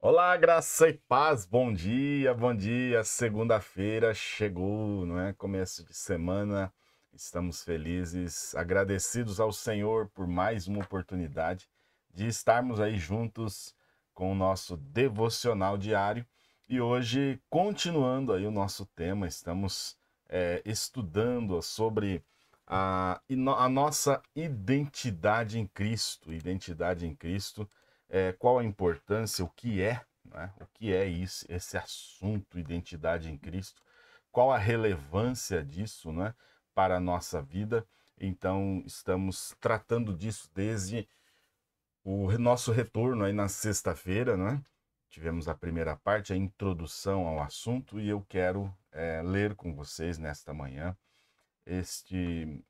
Olá, graça e paz, bom dia, bom dia. Segunda-feira chegou, não é? Começo de semana, estamos felizes, agradecidos ao Senhor por mais uma oportunidade de estarmos aí juntos com o nosso devocional diário. E hoje, continuando aí o nosso tema, estamos é, estudando sobre a, a nossa identidade em Cristo, identidade em Cristo é, qual a importância, o que é, né? o que é isso, esse assunto identidade em Cristo, qual a relevância disso né? para a nossa vida. Então, estamos tratando disso desde o nosso retorno aí na sexta-feira, né? Tivemos a primeira parte, a introdução ao assunto, e eu quero é, ler com vocês nesta manhã este,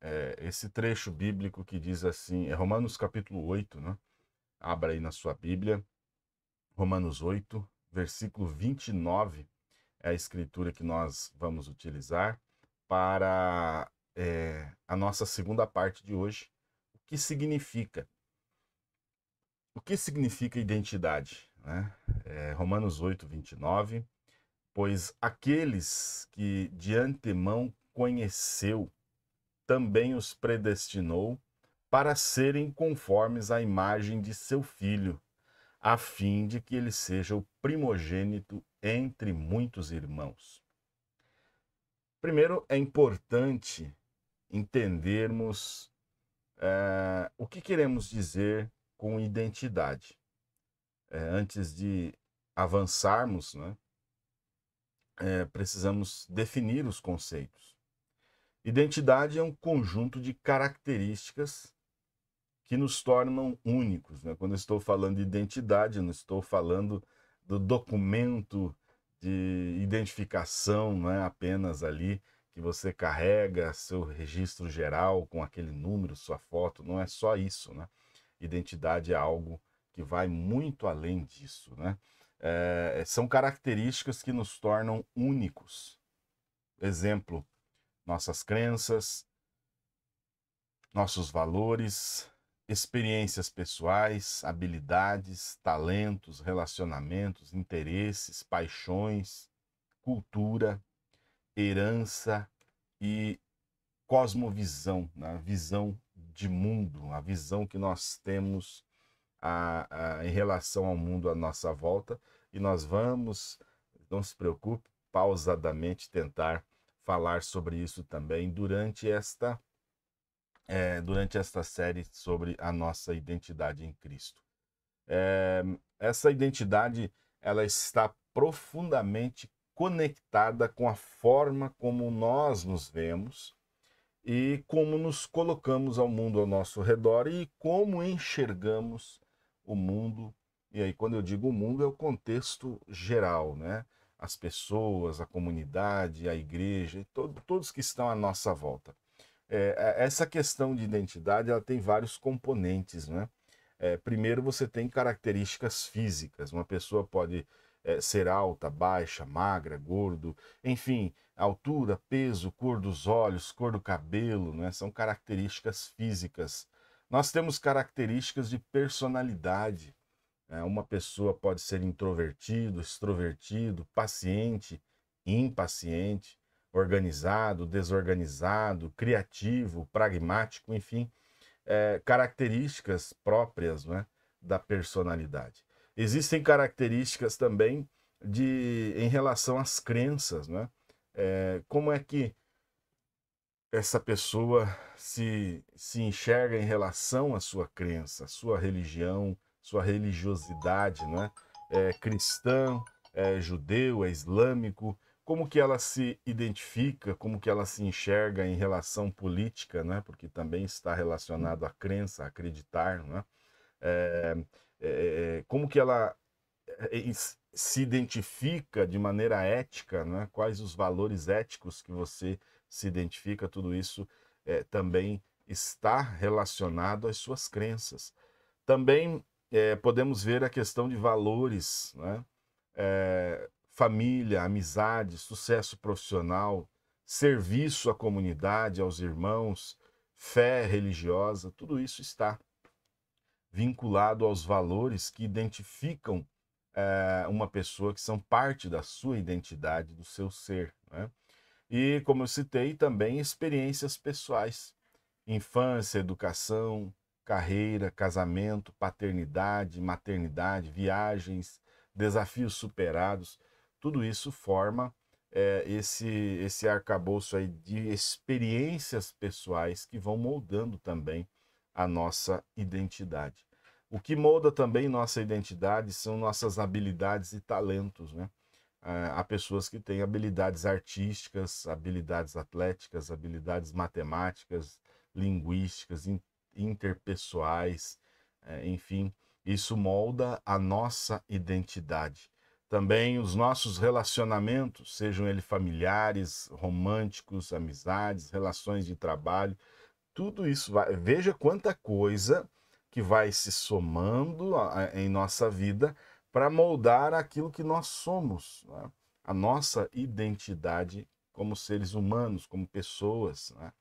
é, esse trecho bíblico que diz assim, é Romanos capítulo 8, né? Abra aí na sua Bíblia, Romanos 8, versículo 29, é a escritura que nós vamos utilizar para é, a nossa segunda parte de hoje. O que significa? O que significa identidade? Né? É, Romanos 8, 29. Pois aqueles que de antemão conheceu, também os predestinou para serem conformes à imagem de seu filho, a fim de que ele seja o primogênito entre muitos irmãos. Primeiro, é importante entendermos é, o que queremos dizer com identidade. É, antes de avançarmos, né, é, precisamos definir os conceitos. Identidade é um conjunto de características que nos tornam únicos. Né? Quando eu estou falando de identidade, não estou falando do documento de identificação, não é apenas ali que você carrega seu registro geral com aquele número, sua foto, não é só isso, né? Identidade é algo que vai muito além disso, né? É, são características que nos tornam únicos. Exemplo, nossas crenças, nossos valores, experiências pessoais, habilidades, talentos, relacionamentos, interesses, paixões, cultura, herança e cosmovisão, né, a visão de mundo, a visão que nós temos a, a, em relação ao mundo à nossa volta. E nós vamos, não se preocupe, pausadamente tentar falar sobre isso também durante esta é, durante esta série sobre a nossa identidade em Cristo. É, essa identidade ela está profundamente conectada com a forma como nós nos vemos e como nos colocamos ao mundo ao nosso redor e como enxergamos o mundo. E aí, quando eu digo o mundo, é o contexto geral, né? As pessoas, a comunidade, a igreja, todo, todos que estão à nossa volta. É, é, essa questão de identidade ela tem vários componentes, né? É, primeiro você tem características físicas. Uma pessoa pode é, ser alta, baixa, magra, gordo, enfim, altura, peso, cor dos olhos, cor do cabelo, né? São características físicas. Nós temos características de personalidade. Né? Uma pessoa pode ser introvertido, extrovertido, paciente, impaciente organizado, desorganizado, criativo, pragmático, enfim, é, características próprias né, da personalidade. Existem características também de em relação às crenças, né? É, como é que essa pessoa se, se enxerga em relação à sua crença, sua religião, sua religiosidade, né? É cristão, é judeu, é islâmico, como que ela se identifica, como que ela se enxerga em relação política, né? porque também está relacionado à crença, a acreditar, né? É, é, é, é como que ela é, se identifica de maneira ética, né? quais os valores éticos que você se identifica, tudo isso é, também está relacionado às suas crenças. Também podemos ver a questão de valores, né? É, família, amizade, sucesso profissional, serviço à comunidade, aos irmãos, fé religiosa, tudo isso está vinculado aos valores que identificam é, uma pessoa, que são parte da sua identidade, do seu ser. Né? E, como eu citei, também experiências pessoais, infância, educação, carreira, casamento, paternidade, maternidade, viagens, desafios superados tudo isso forma é, esse, esse arcabouço aí de experiências pessoais que vão moldando também a nossa identidade. O que molda também nossa identidade são nossas habilidades e talentos, né? É, há pessoas que têm habilidades artísticas, habilidades atléticas, habilidades matemáticas, linguísticas, interpessoais, é, enfim, isso molda a nossa identidade. Também os nossos relacionamentos, sejam eles familiares, românticos, amizades, relações de trabalho, tudo isso vai. Veja quanta coisa que vai se somando em nossa vida para moldar aquilo que nós somos, né? a nossa identidade como seres humanos, como pessoas, né?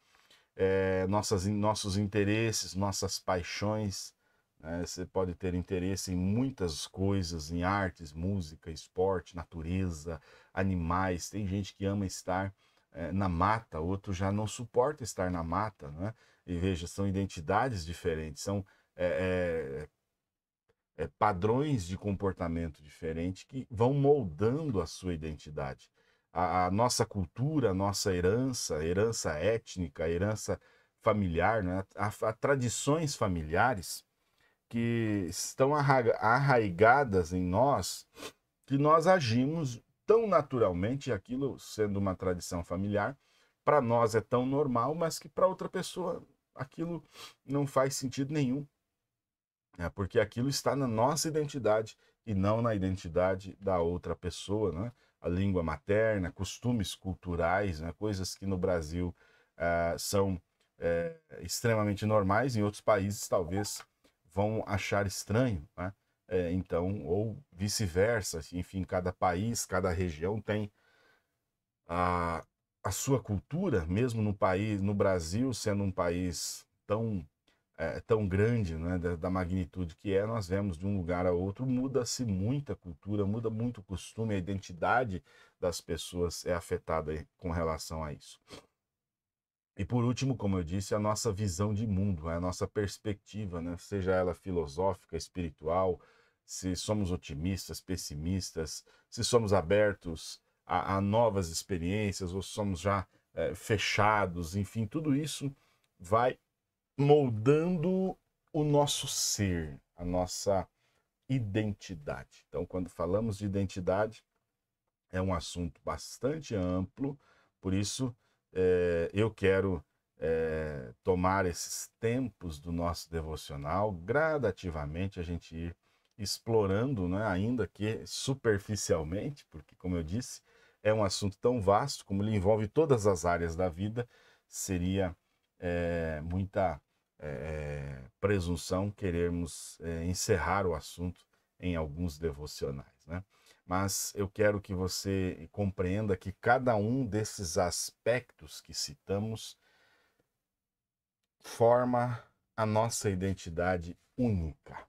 é, nossas, nossos interesses, nossas paixões, né? você pode ter interesse em muitas coisas, em artes, música, esporte, natureza, animais. Tem gente que ama estar é, na mata, outro já não suporta estar na mata. Né? E veja, são identidades diferentes, são é, padrões de comportamento diferente que vão moldando a sua identidade. A, a nossa cultura, a nossa herança, herança étnica, herança familiar, né? a, a tradições familiares que estão arraigadas em nós, que nós agimos tão naturalmente, aquilo sendo uma tradição familiar, para nós é tão normal, mas que para outra pessoa aquilo não faz sentido nenhum. É, porque aquilo está na nossa identidade e não na identidade da outra pessoa, né? A língua materna, costumes culturais, né? coisas que no Brasil ah, são eh, extremamente normais, em outros países talvez vão achar estranho, né? É, então, ou vice-versa, enfim, cada país, cada região tem a, a sua cultura, mesmo no país, no Brasil, sendo um país tão, é, tão grande, né, da, da, magnitude que é, nós vemos de um lugar a outro, muda-se muita cultura, muda muito o costume, a identidade das pessoas é afetada com relação a isso. E por último, como eu disse, a nossa visão de mundo, é a nossa perspectiva, né? seja ela filosófica, espiritual, se somos otimistas, pessimistas, se somos abertos a, a novas experiências ou somos já é, fechados, enfim, tudo isso vai moldando o nosso ser, a nossa identidade. Então, quando falamos de identidade, é um assunto bastante amplo, por isso é, eu quero é, tomar esses tempos do nosso devocional, gradativamente a gente ir explorando, né, ainda que superficialmente, porque, como eu disse, é um assunto tão vasto, como ele envolve todas as áreas da vida, seria é, muita é, presunção querermos encerrar o assunto em alguns devocionais. Né? mas eu quero que você compreenda que cada um desses aspectos que citamos forma a nossa identidade única.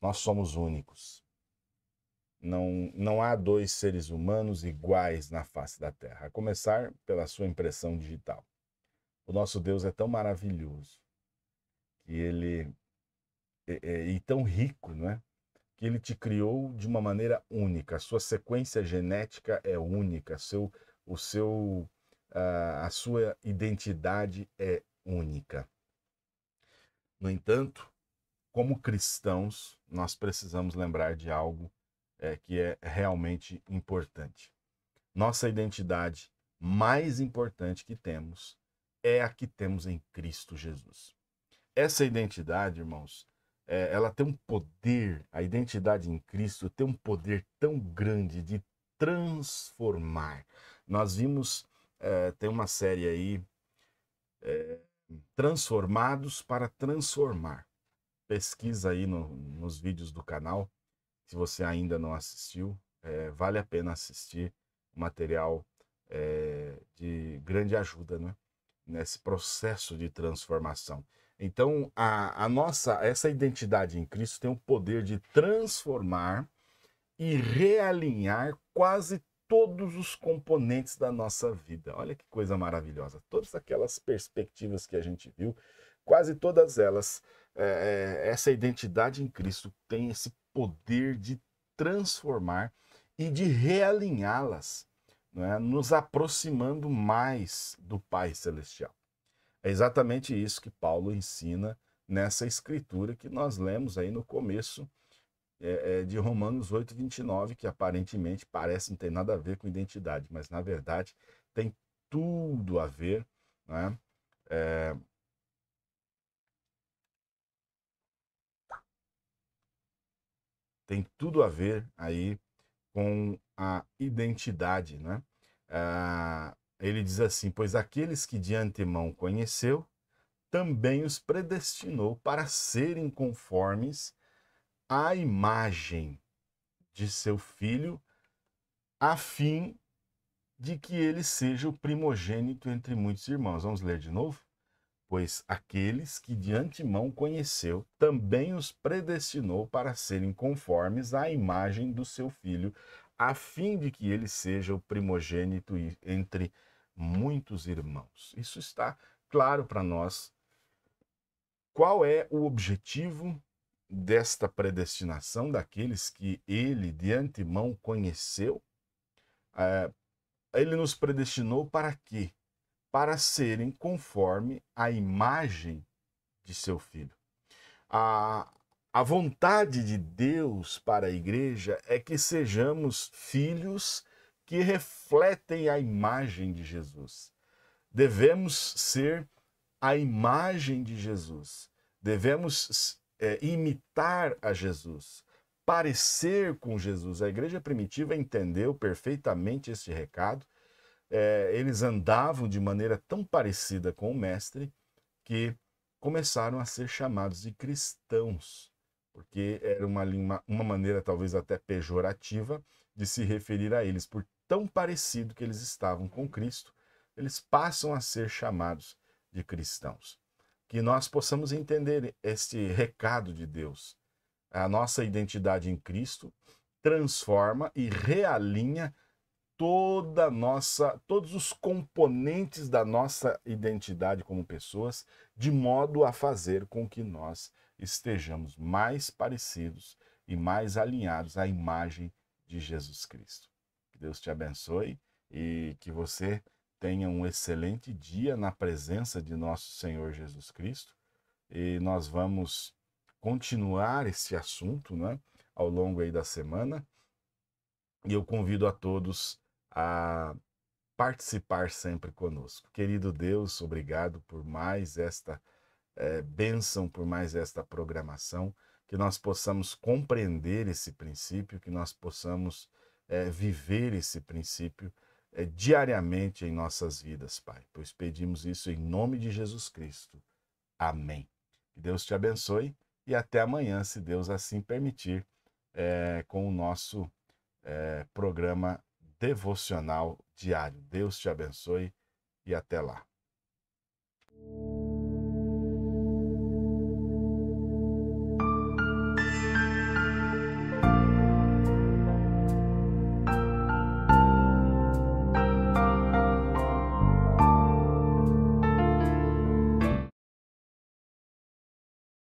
Nós somos únicos. Não, não há dois seres humanos iguais na face da Terra, a começar pela sua impressão digital. O nosso Deus é tão maravilhoso que ele é, é, é e tão rico, não é? que ele te criou de uma maneira única. Sua sequência genética é única, seu, o seu, a, a sua identidade é única. No entanto, como cristãos, nós precisamos lembrar de algo é, que é realmente importante. Nossa identidade mais importante que temos é a que temos em Cristo Jesus. Essa identidade, irmãos, é, ela tem um poder, a identidade em Cristo tem um poder tão grande de transformar. Nós vimos, é, tem uma série aí, é, Transformados para Transformar. Pesquisa aí no, nos vídeos do canal, se você ainda não assistiu, é, vale a pena assistir material é, de grande ajuda, né? Nesse processo de transformação. Então, a, a nossa, essa identidade em Cristo tem o poder de transformar e realinhar quase todos os componentes da nossa vida. Olha que coisa maravilhosa! Todas aquelas perspectivas que a gente viu, quase todas elas, é, é essa identidade em Cristo tem esse poder de transformar e de realinhá-las, né? nos aproximando mais do Pai Celestial. É exatamente isso que Paulo ensina nessa escritura que nós lemos aí no começo é, é de Romanos 8, 29, que aparentemente parece não ter nada a ver com identidade, mas na verdade tem tudo a ver, né? É... Tem tudo a ver aí com a identidade, né? Ah, ele diz assim: Pois aqueles que de antemão conheceu, também os predestinou para serem conformes à imagem de seu filho, a fim de que ele seja o primogênito entre muitos irmãos. Vamos ler de novo? Pois aqueles que de antemão conheceu, também os predestinou para serem conformes à imagem do seu filho, a fim de que ele seja o primogênito entre muitos irmãos. Isso está claro para nós. Qual é o objetivo desta predestinação daqueles que ele de antemão conheceu? É, ele nos predestinou para quê? Para serem conforme a imagem de seu filho. A, a vontade de Deus para a igreja é que sejamos filhos que refletem a imagem de Jesus. Devemos ser a imagem de Jesus. Devemos é, imitar a Jesus, parecer com Jesus. A igreja primitiva entendeu perfeitamente este recado. É, eles andavam de maneira tão parecida com o Mestre que começaram a ser chamados de cristãos porque era uma, uma maneira talvez até pejorativa de se referir a eles, por tão parecido que eles estavam com Cristo, eles passam a ser chamados de cristãos. Que nós possamos entender este recado de Deus. A nossa identidade em Cristo transforma e realinha toda nossa, todos os componentes da nossa identidade como pessoas, de modo a fazer com que nós estejamos mais parecidos e mais alinhados à imagem de Jesus Cristo. Que Deus te abençoe e que você tenha um excelente dia na presença de nosso Senhor Jesus Cristo. E nós vamos continuar esse assunto, né, ao longo aí da semana. E eu convido a todos a participar sempre conosco. Querido Deus, obrigado por mais esta é, bênção por mais esta programação, que nós possamos compreender esse princípio, que nós possamos é, viver esse princípio é, diariamente em nossas vidas, Pai. Pois pedimos isso em nome de Jesus Cristo. Amém. Que Deus te abençoe e até amanhã, se Deus assim permitir, é, com o nosso é, programa devocional diário. Deus te abençoe e até lá.